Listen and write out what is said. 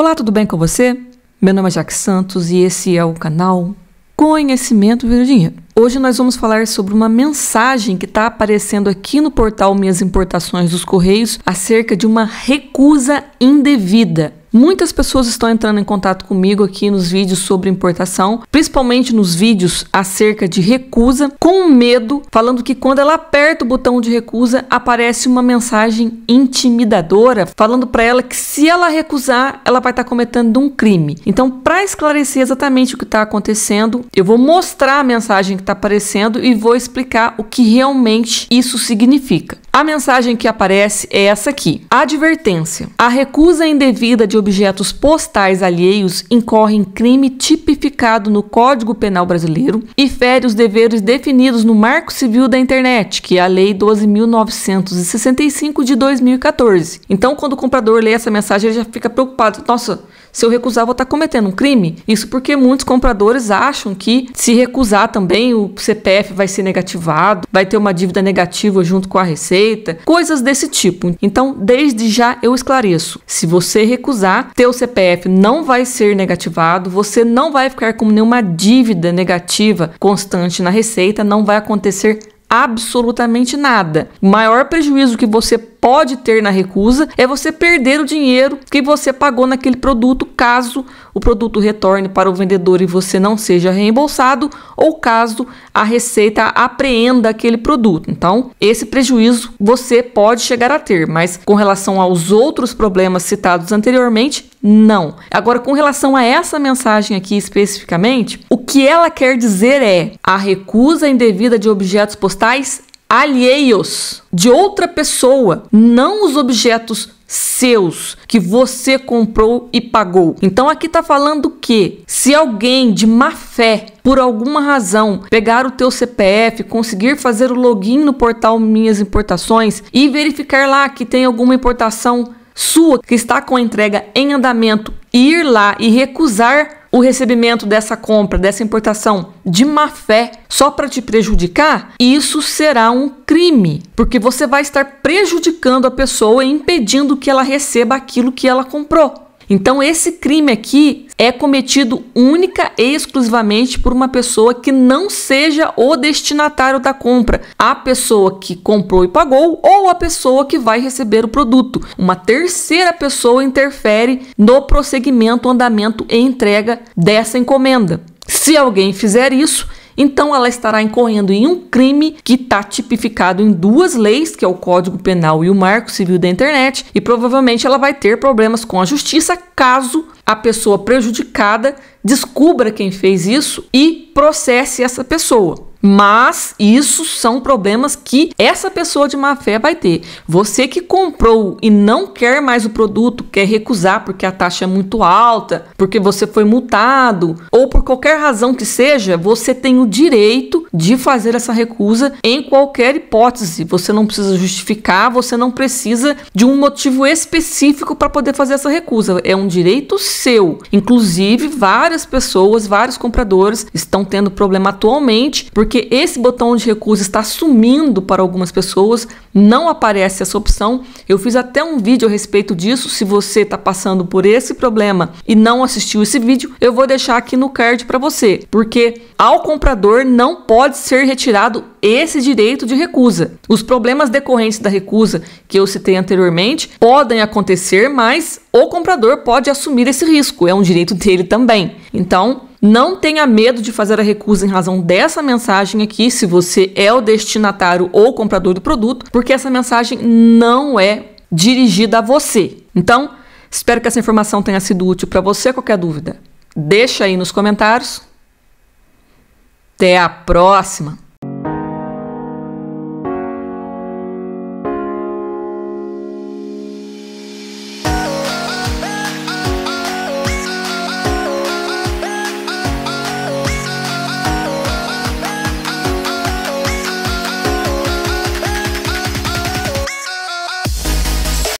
Olá, tudo bem com você? Meu nome é Jack Santos e esse é o canal Conhecimento Vira Hoje nós vamos falar sobre uma mensagem que está aparecendo aqui no portal Minhas Importações dos Correios acerca de uma recusa indevida. Muitas pessoas estão entrando em contato comigo aqui nos vídeos sobre importação, principalmente nos vídeos acerca de recusa, com medo, falando que quando ela aperta o botão de recusa, aparece uma mensagem intimidadora, falando para ela que se ela recusar, ela vai estar tá cometendo um crime. Então, para esclarecer exatamente o que está acontecendo, eu vou mostrar a mensagem que está aparecendo e vou explicar o que realmente isso significa. A mensagem que aparece é essa aqui: advertência. A recusa indevida de objetos postais alheios incorre em crime tipificado tipificado no Código Penal Brasileiro e fere os deveres definidos no Marco Civil da Internet, que é a Lei 12.965 de 2014. Então, quando o comprador lê essa mensagem, ele já fica preocupado: nossa, se eu recusar, vou estar cometendo um crime? Isso porque muitos compradores acham que se recusar também, o CPF vai ser negativado, vai ter uma dívida negativa junto com a receita, coisas desse tipo. Então, desde já eu esclareço: se você recusar, teu CPF não vai ser negativado, você não vai ficar ficar com nenhuma dívida negativa constante na receita, não vai acontecer absolutamente nada. O maior prejuízo que você pode ter na recusa é você perder o dinheiro que você pagou naquele produto, caso o produto retorne para o vendedor e você não seja reembolsado, ou caso a Receita apreenda aquele produto. Então, esse prejuízo você pode chegar a ter, mas com relação aos outros problemas citados anteriormente, não. Agora, com relação a essa mensagem aqui especificamente, o que ela quer dizer é a recusa indevida de objetos postais alheios de outra pessoa, não os objetos seus que você comprou e pagou. Então aqui tá falando que se alguém de má fé, por alguma razão, pegar o teu CPF, conseguir fazer o login no portal Minhas Importações e verificar lá que tem alguma importação sua que está com entrega em andamento, ir lá e recusar o recebimento dessa compra, dessa importação de má fé só para te prejudicar, isso será um crime, porque você vai estar prejudicando a pessoa e impedindo que ela receba aquilo que ela comprou. Então, esse crime aqui é cometido única e exclusivamente por uma pessoa que não seja o destinatário da compra, a pessoa que comprou e pagou ou a pessoa que vai receber o produto. Uma terceira pessoa interfere no prosseguimento, andamento e entrega dessa encomenda. Se alguém fizer isso, então ela estará incorrendo em um crime que está tipificado em duas leis, que é o Código Penal e o Marco Civil da Internet, e provavelmente ela vai ter problemas com a justiça caso a pessoa prejudicada descubra quem fez isso e processe essa pessoa. Mas isso são problemas que essa pessoa de má fé vai ter. Você que comprou e não quer mais o produto, quer recusar porque a taxa é muito alta, porque você foi multado ou por qualquer razão que seja, você tem o direito de fazer essa recusa em qualquer hipótese. Você não precisa justificar, você não precisa de um motivo específico para poder fazer essa recusa. É um direito seu. Inclusive, várias pessoas, vários compradores estão tendo problema atualmente porque esse botão de recusa está sumindo para algumas pessoas, não aparece essa opção. Eu fiz até um vídeo a respeito disso. Se você está passando por esse problema e não assistiu esse vídeo, eu vou deixar aqui no card para você, porque ao comprador não pode ser retirado esse direito de recusa. Os problemas decorrentes da recusa que eu citei anteriormente podem acontecer, mas o comprador pode assumir esse risco, é um direito dele também. Então, não tenha medo de fazer a recusa em razão dessa mensagem aqui, se você é o destinatário ou comprador do produto, porque essa mensagem não é dirigida a você. Então, espero que essa informação tenha sido útil para você. Qualquer dúvida, deixa aí nos comentários. Até a próxima!